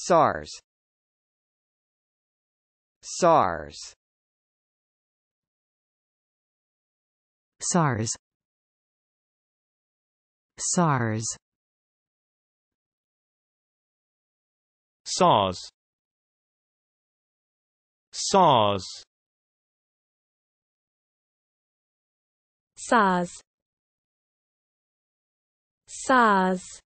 SARS SARS SARS SARS SARS SARS SARS SARS